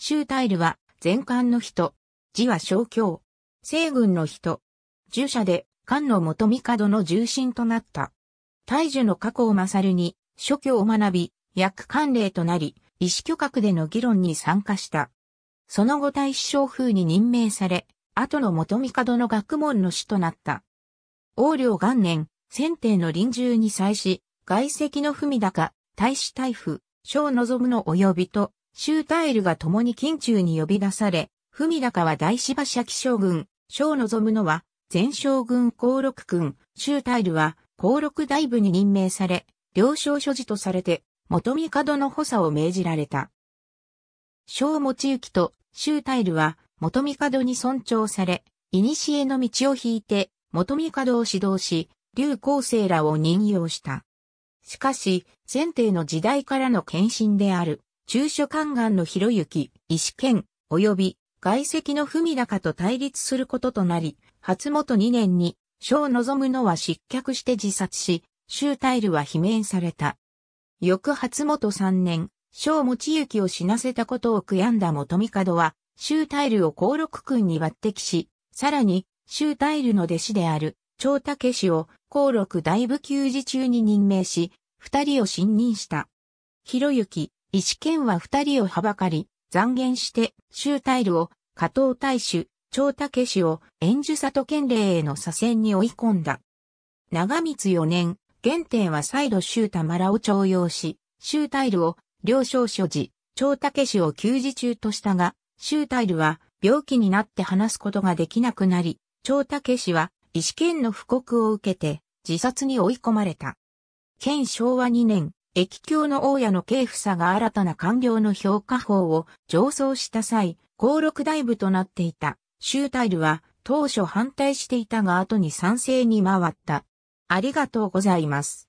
州タイルは、全官の人。字は小教。西軍の人。従者で、官の元帝の重臣となった。大樹の過去を勝るに、諸教を学び、役官令となり、医師挙閣での議論に参加した。その後大師将風に任命され、後の元帝の学問の師となった。王領元年、先帝の臨終に際し、外籍の文高、大使大夫、小望むの及びと、シュータイルが共に近中に呼び出され、文高は大芝社記将軍、将望むのは、前将軍高六君、シュータイルは、高六大部に任命され、了承所持とされて、元門の補佐を命じられた。将持行と、シュータイルは、元門に尊重され、古の道を引いて、元門を指導し、劉光生らを任用した。しかし、前提の時代からの献身である。中所宦官の広行、石剣、及び外籍の文高と対立することとなり、初元2年に、小望むのは失脚して自殺し、周太イは罷免された。翌初元3年、小持行を死なせたことを悔やんだ元帝は、周太イを高六君に抜擢し、さらに、周太イの弟子である、長武氏を高六大部給仕中に任命し、二人を信任した。広行、石剣は二人をはばかり、残言して、周大ルを、加藤大主、長武氏を、演寿里県令への左遷に追い込んだ。長光四年、原点は再度周田ラを徴用し、周大ルを、了承所持、長武氏を休止中としたが、周大ルは、病気になって話すことができなくなり、長武氏は、石剣の布告を受けて、自殺に追い込まれた。県昭和二年、液境の大家の慶佐が新たな官僚の評価法を上層した際、高録大部となっていた、シュータイルは当初反対していたが後に賛成に回った。ありがとうございます。